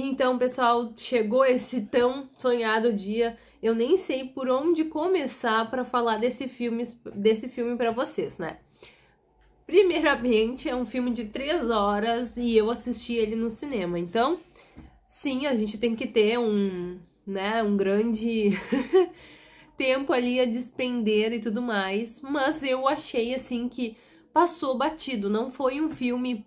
Então, pessoal, chegou esse tão sonhado dia. Eu nem sei por onde começar para falar desse filme, desse filme para vocês, né? Primeiramente, é um filme de três horas e eu assisti ele no cinema. Então, sim, a gente tem que ter um, né, um grande tempo ali a despender e tudo mais, mas eu achei assim que passou batido, não foi um filme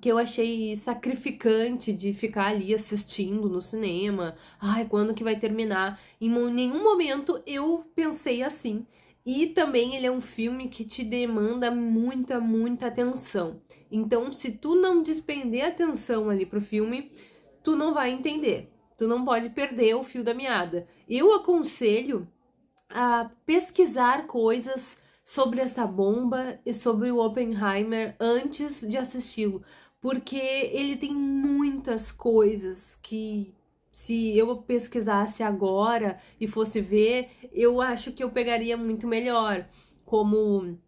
que eu achei sacrificante de ficar ali assistindo no cinema. Ai, quando que vai terminar? Em nenhum momento eu pensei assim. E também ele é um filme que te demanda muita, muita atenção. Então, se tu não despender atenção ali pro filme, tu não vai entender. Tu não pode perder o fio da meada. Eu aconselho a pesquisar coisas sobre essa bomba e sobre o Oppenheimer antes de assisti-lo, porque ele tem muitas coisas que se eu pesquisasse agora e fosse ver, eu acho que eu pegaria muito melhor, como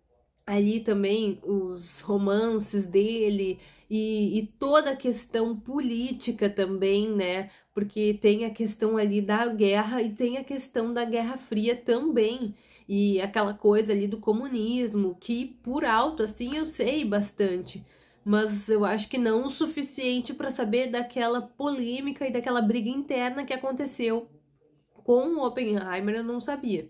ali também os romances dele e, e, toda a questão política também, né? Porque tem a questão ali da guerra e tem a questão da Guerra Fria também e aquela coisa ali do comunismo, que por alto assim eu sei bastante, mas eu acho que não o suficiente para saber daquela polêmica e daquela briga interna que aconteceu com o Oppenheimer, eu não sabia.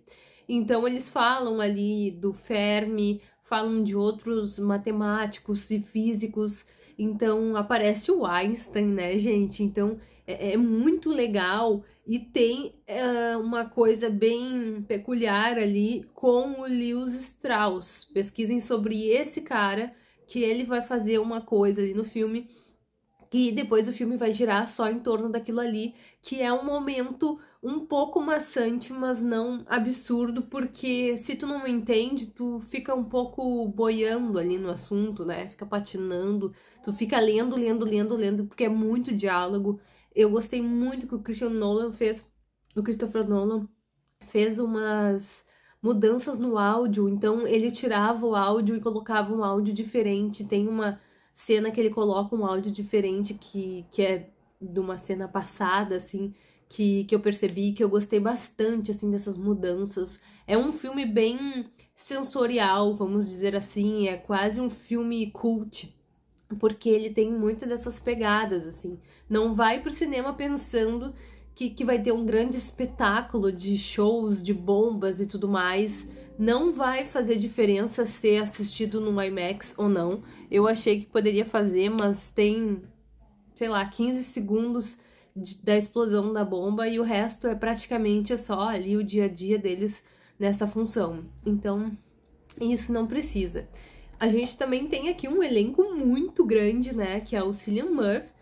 Então eles falam ali do Fermi, falam de outros matemáticos e físicos então aparece o Einstein, né, gente? Então é, é muito legal e tem eh, uma coisa bem peculiar ali com o Lewis Strauss. Pesquisem sobre esse cara que ele vai fazer uma coisa ali no filme e depois o filme vai girar só em torno daquilo ali, que é um momento um pouco maçante, mas não absurdo, porque se tu não entende, tu fica um pouco boiando ali no assunto, né? Fica patinando, tu fica lendo, lendo, lendo, lendo, porque é muito diálogo. Eu gostei muito que o Christian Nolan fez, o Christopher Nolan fez umas mudanças no áudio, então ele tirava o áudio e colocava um áudio diferente, tem uma cena que ele coloca um áudio diferente que, que é de uma cena passada, assim, que, que eu percebi, que eu gostei bastante, assim, dessas mudanças. É um filme bem sensorial, vamos dizer assim, é quase um filme cult, porque ele tem muito dessas pegadas, assim. Não vai pro cinema pensando que, que vai ter um grande espetáculo de shows, de bombas e tudo mais. Não vai fazer diferença ser assistido no IMAX ou não. Eu achei que poderia fazer, mas tem, sei lá, 15 segundos de, da explosão da bomba e o resto é praticamente é só ali o dia a dia deles nessa função. Então, isso não precisa. A gente também tem aqui um elenco muito grande, né? Que é o Cillian Murphy,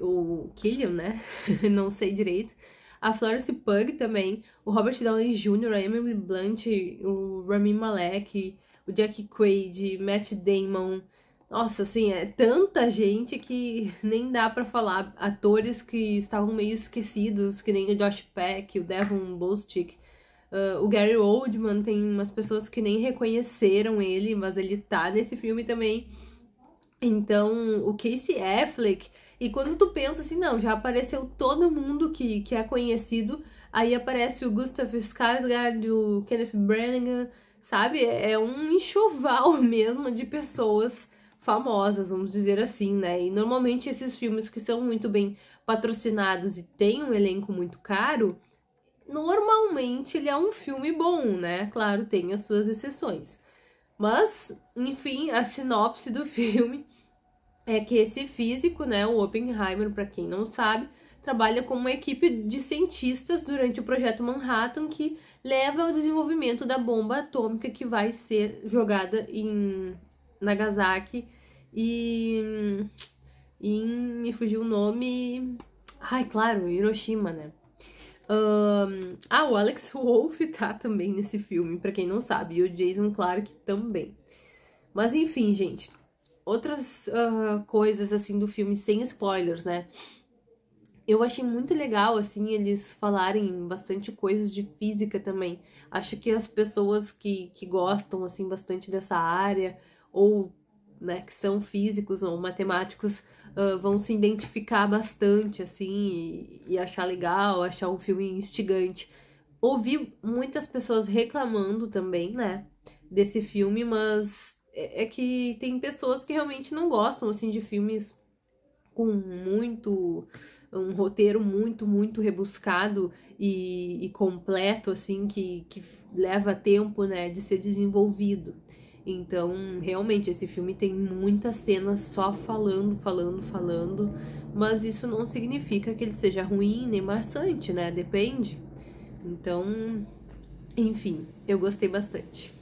o Killian, né? não sei direito. A Florence Pug também, o Robert Downey Jr., a Emily Blunt, o Rami Malek, o Jack Quaid, Matt Damon. Nossa, assim, é tanta gente que nem dá para falar. Atores que estavam meio esquecidos, que nem o Josh Peck, o Devon Bostick, uh, ah, o Gary Oldman, tem umas pessoas que nem reconheceram ele, mas ele tá nesse filme também. Então, o Casey Affleck, e quando tu pensa assim, não, já apareceu todo mundo que, que é conhecido, aí aparece o Gustav Skarsgård, o Kenneth Branagh, sabe? É um enxoval mesmo de pessoas famosas, vamos dizer assim, né? E normalmente esses filmes que são muito bem patrocinados e têm um elenco muito caro, normalmente ele é um filme bom, né? Claro, tem as suas exceções. Mas, enfim, a sinopse do filme é que esse físico, né, o Oppenheimer, para quem não sabe, trabalha com uma equipe de cientistas durante o projeto Manhattan que leva ao desenvolvimento da bomba atômica que vai ser jogada em Nagasaki e em me fugiu o nome, ai claro, Hiroshima, né? Um, ah, o Alex Wolff tá também nesse filme, para quem não sabe, e o Jason Clarke também. Mas enfim, gente, outras uh, coisas, assim, do filme, sem spoilers, né? Eu achei muito legal, assim, eles falarem bastante coisas de física também. Acho que as pessoas que, que gostam, assim, bastante dessa área, ou, né, que são físicos ou matemáticos, uh, vão se identificar bastante, assim, e, e achar legal, achar um filme instigante. Ouvi muitas pessoas reclamando também, né, desse filme, mas é, é, que tem pessoas que realmente não gostam, assim, de filmes com muito um roteiro muito muito rebuscado e, e, completo assim que, que leva tempo né de ser desenvolvido então realmente esse filme tem muitas cenas só falando falando falando mas isso não significa que ele seja ruim nem maçante né depende então enfim eu gostei bastante